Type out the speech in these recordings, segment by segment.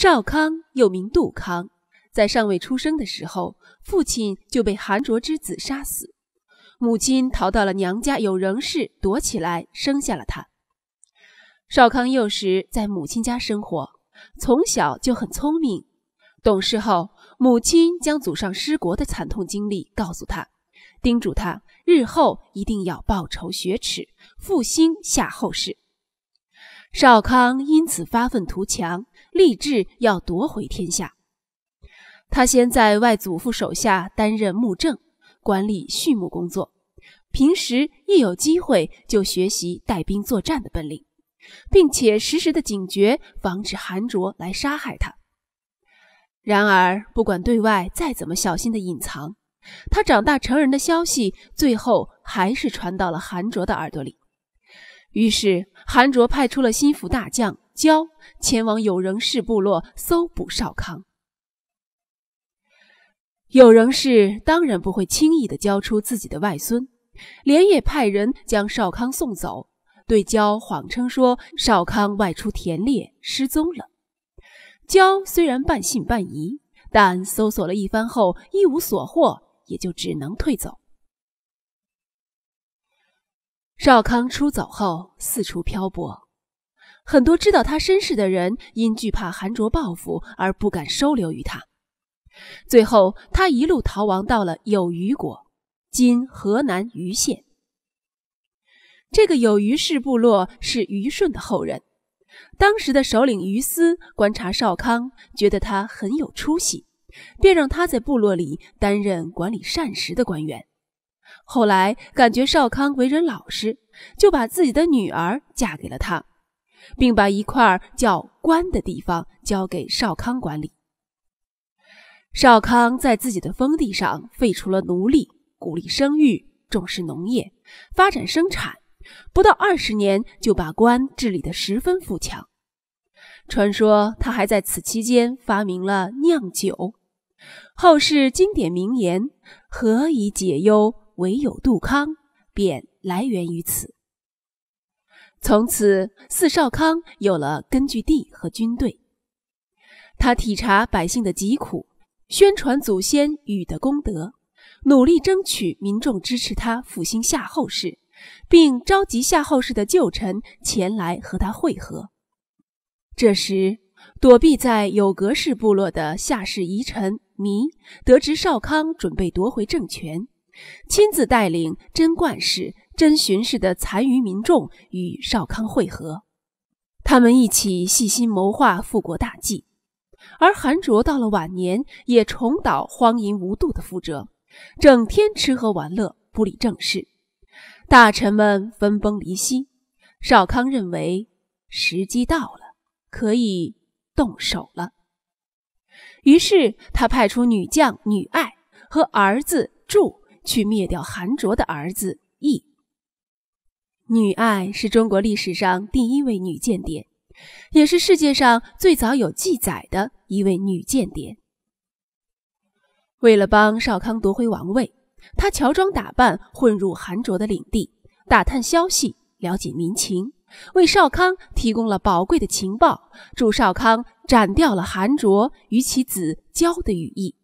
少康又名杜康，在尚未出生的时候，父亲就被韩卓之子杀死，母亲逃到了娘家有仍氏躲起来，生下了他。少康幼时在母亲家生活，从小就很聪明。懂事后，母亲将祖上失国的惨痛经历告诉他，叮嘱他日后一定要报仇雪耻，复兴夏后氏。少康因此发愤图强。立志要夺回天下。他先在外祖父手下担任牧正，管理畜牧工作。平时一有机会就学习带兵作战的本领，并且时时的警觉，防止韩卓来杀害他。然而，不管对外再怎么小心的隐藏，他长大成人的消息最后还是传到了韩卓的耳朵里。于是，韩卓派出了心腹大将。焦前往有仍氏部落搜捕少康，有仍氏当然不会轻易的交出自己的外孙，连夜派人将少康送走，对焦谎称说少康外出田猎失踪了。焦虽然半信半疑，但搜索了一番后一无所获，也就只能退走。少康出走后四处漂泊。很多知道他身世的人，因惧怕韩卓报复而不敢收留于他。最后，他一路逃亡到了有虞国（今河南虞县）。这个有虞氏部落是虞舜的后人。当时的首领虞思观察少康，觉得他很有出息，便让他在部落里担任管理膳食的官员。后来，感觉少康为人老实，就把自己的女儿嫁给了他。并把一块叫关的地方交给少康管理。少康在自己的封地上废除了奴隶，鼓励生育，重视农业，发展生产。不到二十年，就把关治理得十分富强。传说他还在此期间发明了酿酒。后世经典名言“何以解忧，唯有杜康”便来源于此。从此，四少康有了根据地和军队。他体察百姓的疾苦，宣传祖先禹的功德，努力争取民众支持他复兴夏后氏，并召集夏后氏的旧臣前来和他会合。这时，躲避在有格氏部落的夏氏遗臣弥得知少康准备夺回政权，亲自带领贞观氏。真巡视的残余民众与少康会合，他们一起细心谋划复国大计。而韩卓到了晚年，也重蹈荒淫无度的覆辙，整天吃喝玩乐，不理政事。大臣们分崩离析，少康认为时机到了，可以动手了。于是他派出女将女爱和儿子祝去灭掉韩卓的儿子义。女爱是中国历史上第一位女间谍，也是世界上最早有记载的一位女间谍。为了帮少康夺回王位，她乔装打扮，混入韩卓的领地，打探消息，了解民情，为少康提供了宝贵的情报，助少康斩掉了韩卓与其子骄的羽翼。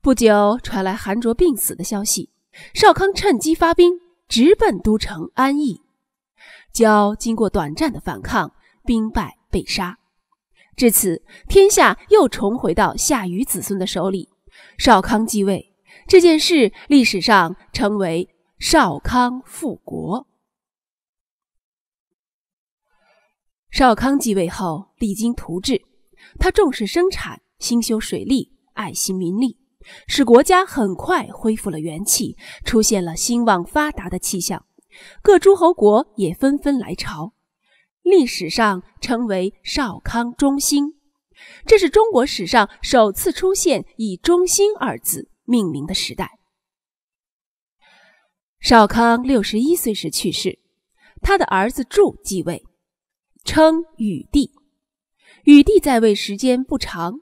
不久，传来韩卓病死的消息，少康趁机发兵。直奔都城安邑，交经过短暂的反抗，兵败被杀。至此，天下又重回到夏禹子孙的手里。少康继位，这件事历史上称为少康复国。少康继位后，励精图治，他重视生产，兴修水利，爱惜民力。使国家很快恢复了元气，出现了兴旺发达的气象，各诸侯国也纷纷来朝，历史上称为“少康中兴”。这是中国史上首次出现以“中兴”二字命名的时代。少康六十一岁时去世，他的儿子祝继位，称禹帝。禹帝在位时间不长，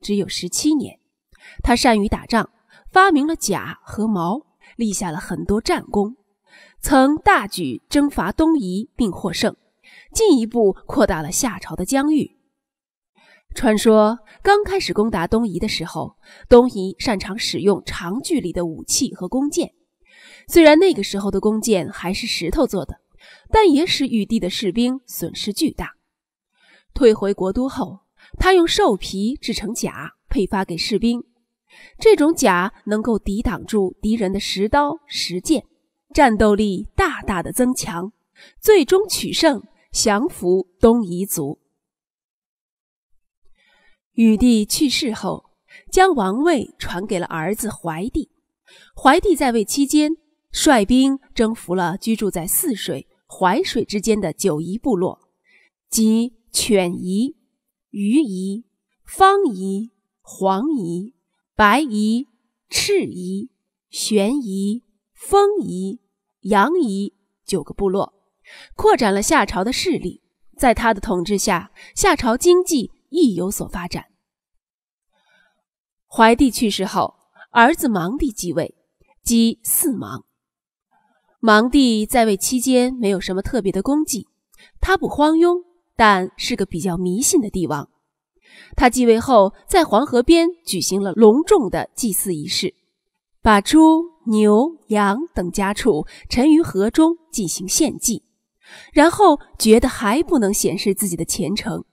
只有十七年。他善于打仗，发明了甲和矛，立下了很多战功。曾大举征伐东夷并获胜，进一步扩大了夏朝的疆域。传说刚开始攻打东夷的时候，东夷擅长使用长距离的武器和弓箭。虽然那个时候的弓箭还是石头做的，但也使玉帝的士兵损失巨大。退回国都后，他用兽皮制成甲，配发给士兵。这种甲能够抵挡住敌人的石刀、石剑，战斗力大大的增强，最终取胜，降服东夷族。禹帝去世后，将王位传给了儿子怀帝。怀帝在位期间，率兵征服了居住在泗水、淮水之间的九夷部落，即犬夷、鱼夷、方夷、黄夷。白夷、赤夷、玄夷、风夷、杨夷九个部落，扩展了夏朝的势力。在他的统治下，夏朝经济亦有所发展。怀帝去世后，儿子芒帝继位，即四芒。芒帝在位期间没有什么特别的功绩，他不荒庸，但是个比较迷信的帝王。他继位后，在黄河边举行了隆重的祭祀仪式，把猪、牛、羊等家畜沉于河中进行献祭，然后觉得还不能显示自己的虔诚，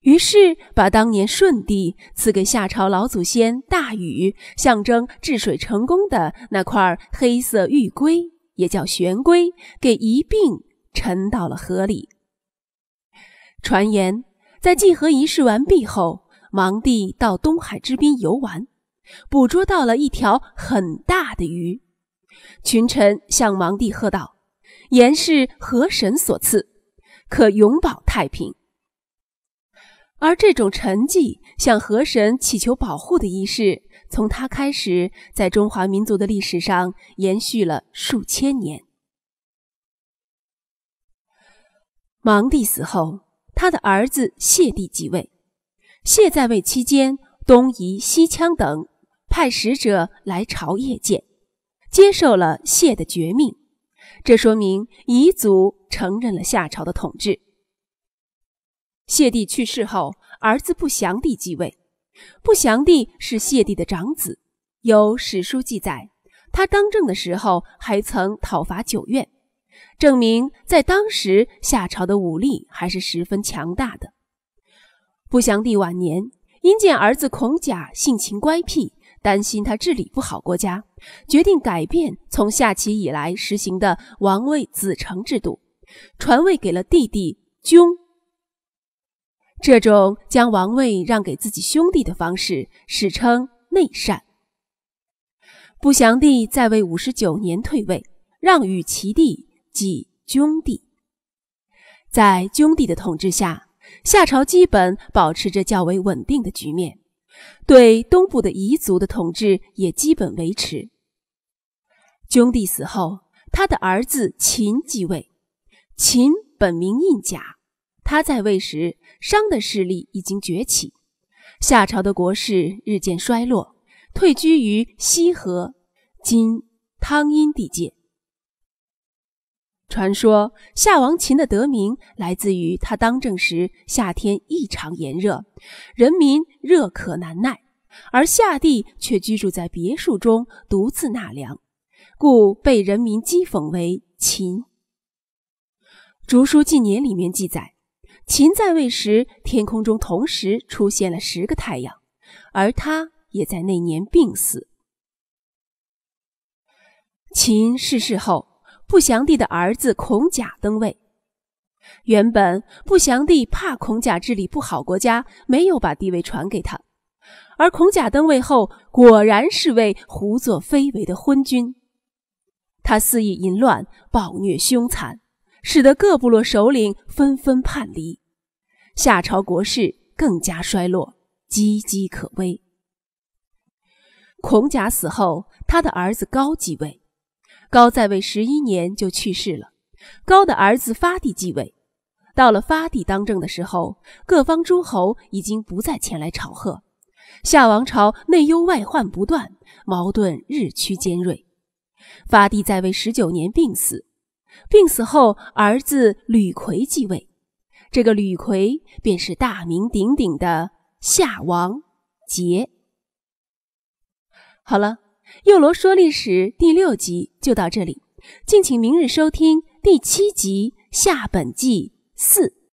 于是把当年舜帝赐给夏朝老祖先大禹，象征治水成功的那块黑色玉龟（也叫玄龟）给一并沉到了河里。传言。在祭河仪式完毕后，芒帝到东海之滨游玩，捕捉到了一条很大的鱼。群臣向芒帝贺道：“言是河神所赐，可永保太平。”而这种沉寂向河神祈求保护的仪式，从他开始，在中华民族的历史上延续了数千年。芒帝死后。他的儿子谢帝即位，谢在位期间，东夷、西羌等派使者来朝谒见，接受了谢的绝命，这说明彝族承认了夏朝的统治。谢帝去世后，儿子不祥帝继位，不祥帝是谢帝的长子，有史书记载，他当政的时候还曾讨伐九院。证明在当时夏朝的武力还是十分强大的。不祥帝晚年因见儿子孔甲性情乖僻，担心他治理不好国家，决定改变从夏启以来实行的王位子承制度，传位给了弟弟这种将王位让给自己兄弟的方式史称内禅。不祥帝在位五十九年，退位让与其弟。即君帝，在君帝的统治下，夏朝基本保持着较为稳定的局面，对东部的彝族的统治也基本维持。君帝死后，他的儿子秦继位。秦本名印甲，他在位时，商的势力已经崛起，夏朝的国势日渐衰落，退居于西河今汤阴地界。传说夏王秦的得名来自于他当政时夏天异常炎热，人民热渴难耐，而夏帝却居住在别墅中独自纳凉，故被人民讥讽为“秦”。《竹书纪年》里面记载，秦在位时天空中同时出现了十个太阳，而他也在那年病死。秦逝世后。不祥帝的儿子孔甲登位。原本不祥帝怕孔甲治理不好国家，没有把帝位传给他。而孔甲登位后，果然是位胡作非为的昏君。他肆意淫乱，暴虐凶残，使得各部落首领纷纷叛离，夏朝国势更加衰落，岌岌可危。孔甲死后，他的儿子高继位。高在位十一年就去世了，高的儿子发帝继位。到了发帝当政的时候，各方诸侯已经不再前来朝贺，夏王朝内忧外患不断，矛盾日趋尖锐。发帝在位十九年病死，病死后儿子吕奎继位，这个吕奎便是大名鼎鼎的夏王桀。好了。幼罗说历史第六集就到这里，敬请明日收听第七集下本纪四。